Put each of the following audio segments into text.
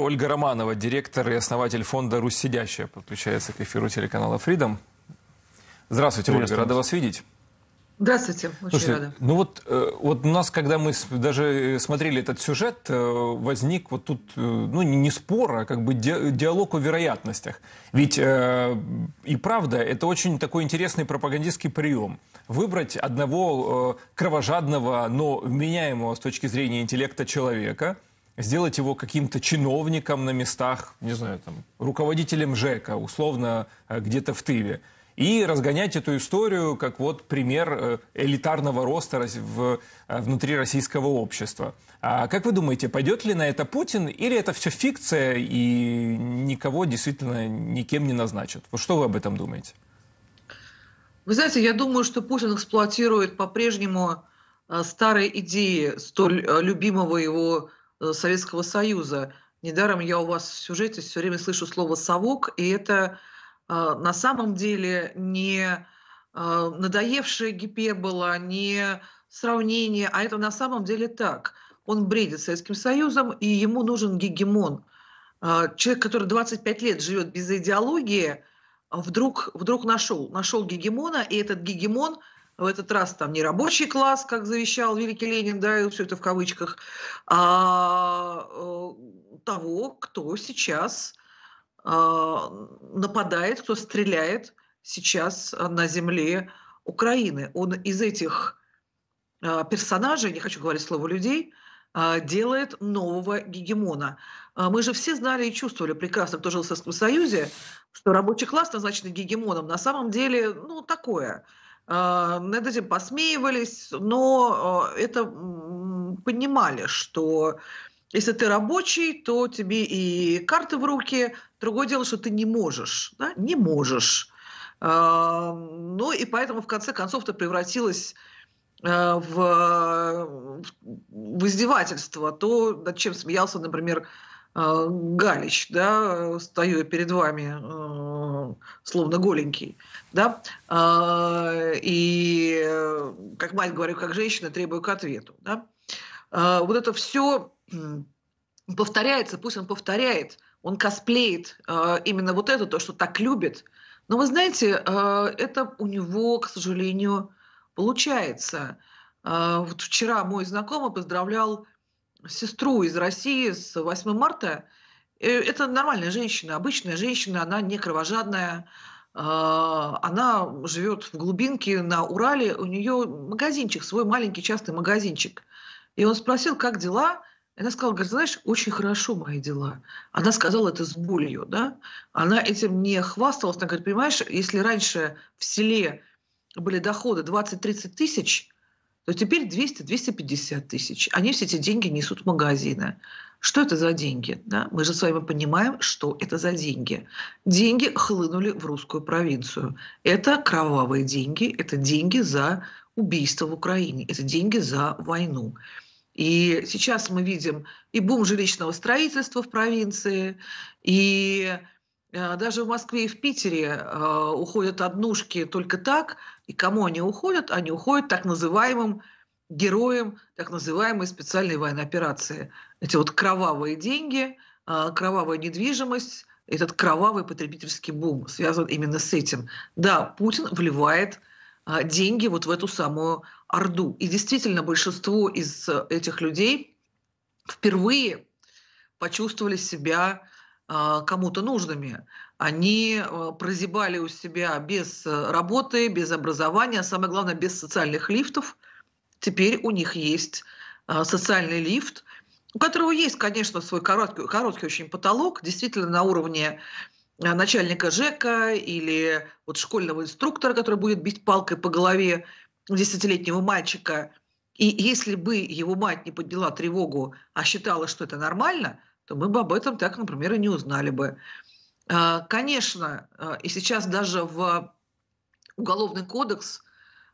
Ольга Романова, директор и основатель фонда «Руссидящая», подключается к эфиру телеканала Freedom. Здравствуйте, Ольга, рада вас видеть. Здравствуйте, очень Слушайте, рада. Ну вот, э, вот у нас, когда мы даже э, смотрели этот сюжет, э, возник вот тут, ну не спор, а как бы диалог о вероятностях. Ведь и правда, это очень такой интересный пропагандистский прием. Выбрать одного кровожадного, но вменяемого с точки зрения интеллекта человека – сделать его каким-то чиновником на местах, не знаю, там, руководителем ЖЭКа, условно, э, где-то в Тыве. И разгонять эту историю как вот пример э, элитарного роста в, э, внутри российского общества. А как вы думаете, пойдет ли на это Путин, или это все фикция и никого действительно никем не назначат? Вот что вы об этом думаете? Вы знаете, я думаю, что Путин эксплуатирует по-прежнему старые идеи столь любимого его Э, Советского Союза. Недаром я у вас в сюжете все время слышу слово «совок», и это э, на самом деле не э, надоевшая гипербола, не сравнение, а это на самом деле так. Он бредит Советским Союзом, и ему нужен гегемон. Человек, который 25 лет живет без идеологии, вдруг, вдруг нашел, нашел гегемона, и этот гегемон – в этот раз там не рабочий класс, как завещал великий Ленин, да, все это в кавычках, а э, того, кто сейчас а, нападает, кто стреляет сейчас на земле Украины. Он из этих а, персонажей, не хочу говорить слово людей, а, делает нового гегемона. Мы же все знали и чувствовали прекрасно, кто жил в Советском Союзе, что рабочий класс назначен гегемоном. На самом деле, ну, такое – а, над этим посмеивались, но а, это понимали, что если ты рабочий, то тебе и карты в руки. Другое дело, что ты не можешь. Да? Не можешь. А, ну и поэтому в конце концов это превратилось в, в издевательство. То, над чем смеялся, например, Галич, да, стою перед вами, словно голенький да, а, и, э, как мать говорю, как женщина, требую к ответу, да. А, вот это все повторяется, пусть он повторяет, он косплеит а, именно вот это, то, что так любит, но вы знаете, это у него, к сожалению, получается. Вот вчера мой знакомый поздравлял сестру из России с 8 марта. Э, это нормальная женщина, обычная женщина, она не кровожадная, а, она живет в глубинке на Урале, у нее магазинчик, свой маленький частный магазинчик. И он спросил, как дела? И она сказала, говорит, знаешь, очень хорошо мои дела. Она сказала это с болью, да? Она этим не хвасталась. Она говорит, понимаешь, если раньше в селе были доходы 20-30 тысяч, то теперь 200-250 тысяч. Они все эти деньги несут в магазины. Что это за деньги? Да? Мы же с вами понимаем, что это за деньги. Деньги хлынули в русскую провинцию. Это кровавые деньги, это деньги за убийство в Украине, это деньги за войну. И сейчас мы видим и бум жилищного строительства в провинции, и Э, даже в Москве и в Питере э, уходят однушки только так. И кому они уходят? Они уходят так называемым героям так называемой специальной военной операции. Эти вот кровавые деньги, э, кровавая недвижимость, этот кровавый потребительский бум связан именно с этим. Да, Путин вливает деньги вот в эту самую Орду. И действительно, большинство из этих людей впервые почувствовали себя а, кому-то нужными. Они а, прозябали у себя без э, работы, без образования, а самое главное, без социальных лифтов. Теперь у них есть а, социальный лифт, у которого есть, конечно, свой короткий, короткий очень потолок, действительно на уровне начальника ЖЭКа или вот школьного инструктора, который будет бить палкой по голове десятилетнего мальчика. И если бы его мать не подняла тревогу, а считала, что это нормально – то мы бы об этом так, например, и не узнали бы. А, конечно, а, и сейчас даже в Уголовный кодекс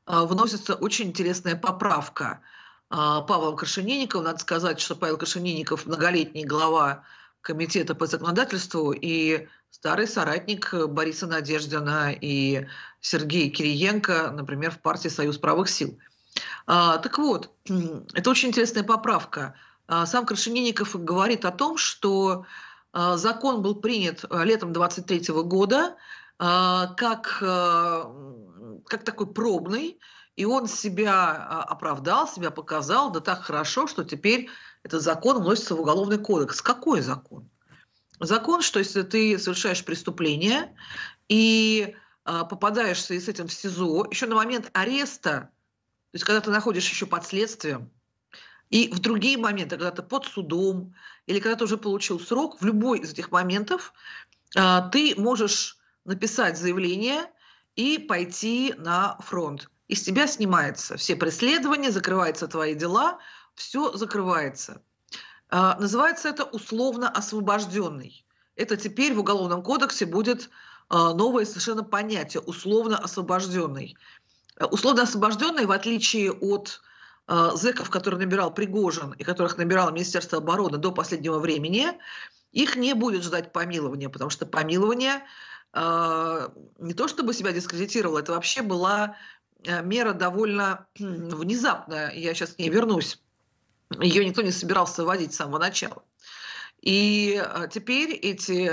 а, вносится очень интересная поправка Павла Крашенинниковым. Надо сказать, что Павел Крашенинников многолетний глава комитета по законодательству и старый соратник Бориса Надеждина и Сергея Кириенко, например, в партии «Союз правых сил». Так вот, это очень интересная поправка – а, сам Крашенинников говорит о том, что а, закон был принят а, летом 23 года как, как такой пробный, и он себя оправдал, себя показал, да так хорошо, что теперь этот закон вносится в уголовный кодекс. Какой закон? Закон, что если ты совершаешь преступление и попадаешься с этим в СИЗО, еще на момент ареста, то есть когда ты находишься еще под следствием, и в другие моменты, когда ты под судом или когда ты уже получил срок, в любой из этих моментов э, ты можешь написать заявление и пойти на фронт. Из тебя снимается все преследования, закрываются твои дела, все закрывается. Э, называется это условно освобожденный. Это теперь в Уголовном кодексе будет э, новое совершенно понятие условно освобожденный. Условно освобожденный, в отличие от а, зэков, которые набирал Пригожин и которых набирал Министерство обороны до последнего времени, их не будет ждать помилования, потому что помилование а, не то чтобы себя дискредитировало, это вообще была а, мера довольно внезапная, я сейчас к ней вернусь. Ее никто не собирался вводить с самого начала. И теперь эти,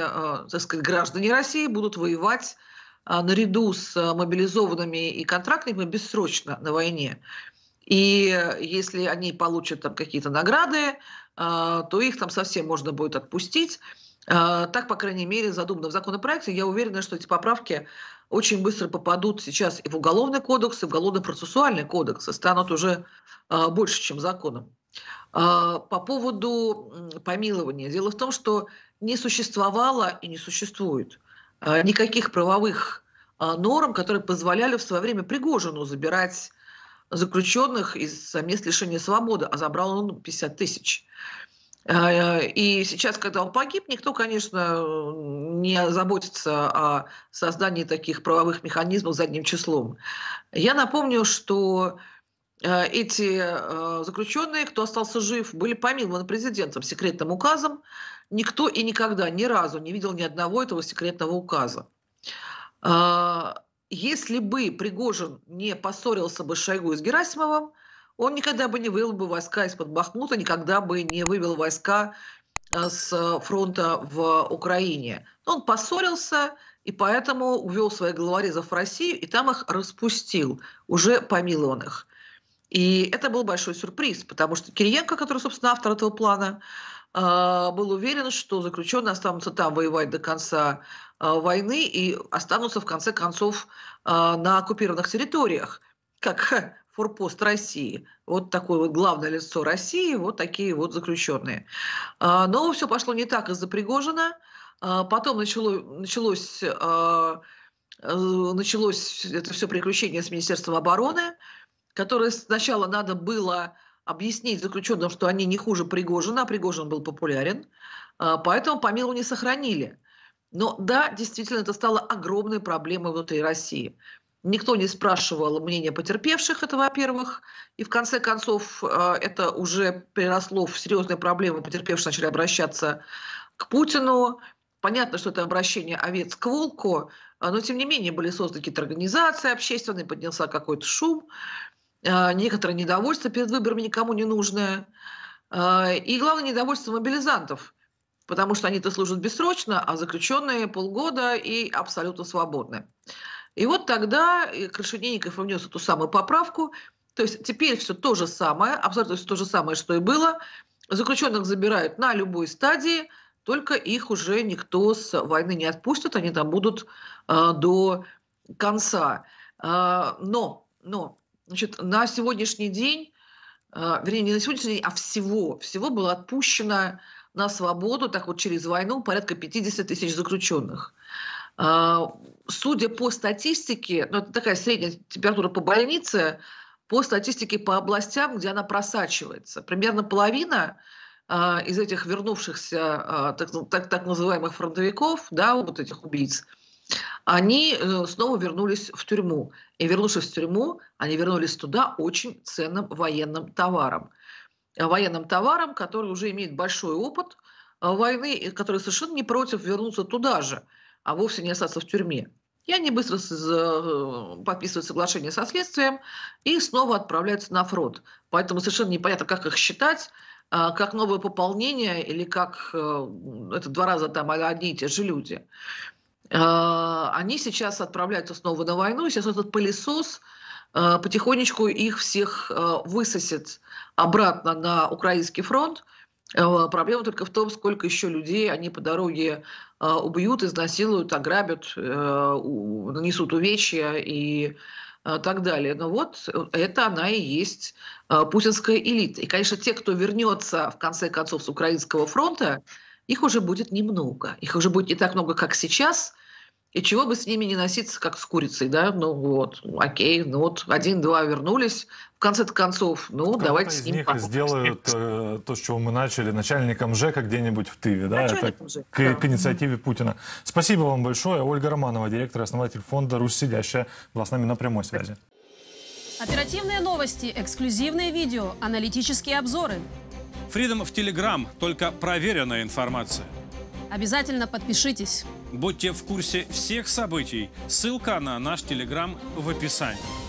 так сказать, граждане России будут воевать наряду с мобилизованными и контрактниками бессрочно на войне. И э, если они получат там какие-то награды, а, то их там совсем можно будет отпустить. А, так, по крайней мере, задумано в законопроекте. Я уверена, что эти поправки очень быстро попадут сейчас и в Уголовный кодекс, и в Уголовно-процессуальный кодекс, и станут уже а, больше, чем законом. По поводу помилования. Дело в том, что не существовало и не существует никаких правовых норм, которые позволяли в свое время Пригожину забирать заключенных из за мест лишения свободы, а забрал он 50 тысяч. Э, и сейчас, когда он погиб, никто, конечно, не заботится о создании таких правовых механизмов задним числом. Я напомню, что э, эти э, заключенные, кто остался жив, были помилованы президентом секретным указом. Никто и никогда ни разу не видел ни одного этого секретного указа если бы Пригожин не поссорился бы с Шойгу и с Герасимовым, он никогда бы не вывел бы войска из-под Бахмута, никогда бы не вывел войска э, с фронта в Украине. Но он поссорился, и поэтому увел своих головорезов в Россию, и там их распустил, уже помилованных. И это был большой сюрприз, потому что Кириенко, который, собственно, автор этого плана, а, был уверен, что заключенные останутся там воевать до конца а, войны и останутся в конце концов а, на оккупированных территориях, как форпост России. Вот такое вот главное лицо России, вот такие вот заключенные. Но все пошло не так из-за Пригожина. Потом начало, началось, э, началось это все приключение с Министерством обороны, которое сначала надо было объяснить заключенным, что они не хуже Пригожина, а Пригожин был популярен, а, поэтому помилование сохранили. Но да, действительно, это стало огромной проблемой внутри России. Никто не спрашивал мнения потерпевших, это во-первых. И в конце концов, а, это уже переросло в серьезные проблемы. Потерпевшие начали обращаться к Путину. Понятно, что это обращение овец к волку, а, но тем не менее были созданы какие-то организации общественные, поднялся какой-то шум. Э, некоторое недовольство перед выборами никому не нужное. Э, и главное недовольство мобилизантов, потому что они-то служат бессрочно, а заключенные полгода и абсолютно свободны. И вот тогда Крашенинников внес эту самую поправку. То есть теперь все то же самое, абсолютно все то же самое, что и было. Заключенных забирают на любой стадии, только их уже никто с войны не отпустит, они там будут э, до конца. Э, но, но Значит, на сегодняшний день, а, вернее, не на сегодняшний день, а всего, всего было отпущено на свободу, так вот через войну, порядка 50 тысяч заключенных. А, судя по статистике, ну это такая средняя температура по больнице, по статистике по областям, где она просачивается, примерно половина а, из этих вернувшихся так, так, так называемых фронтовиков, да, вот этих убийц, они э, снова вернулись в тюрьму. И вернувшись в тюрьму, они вернулись туда очень ценным военным товаром. Э, военным товаром, который уже имеет большой опыт э, войны, и который совершенно не против вернуться туда же, а вовсе не остаться в тюрьме. И они быстро подписывают соглашение со следствием и снова отправляются на фронт. Поэтому совершенно непонятно, как их считать, как новое пополнение или как это два раза там одни и те же люди. А, они сейчас отправляются снова на войну, и сейчас этот пылесос а, потихонечку их всех а, высосет обратно на украинский фронт. Проблема только в том, сколько еще людей они по дороге убьют, изнасилуют, ограбят, нанесут увечья и так далее. Но ну вот э, это она и есть путинская элита. И, конечно, те, кто вернется в конце концов с украинского фронта, их уже будет немного. Их уже будет не так много, как сейчас. И чего бы с ними не носиться, как с курицей, да? Ну вот, окей, ну вот один-два вернулись. В конце-то концов, ну кто давайте из с ним них покупать. сделают э, то, с чего мы начали, начальником ЖЭКа где-нибудь в Тыве, да? Это к, да. к инициативе Путина. Спасибо вам большое. Ольга Романова, директор и основатель фонда «Русь сидящая», была с нами на прямой связи. Оперативные новости, эксклюзивные видео, аналитические обзоры – Freedom в Telegram – только проверенная информация. Обязательно подпишитесь. Будьте в курсе всех событий. Ссылка на наш Телеграм в описании.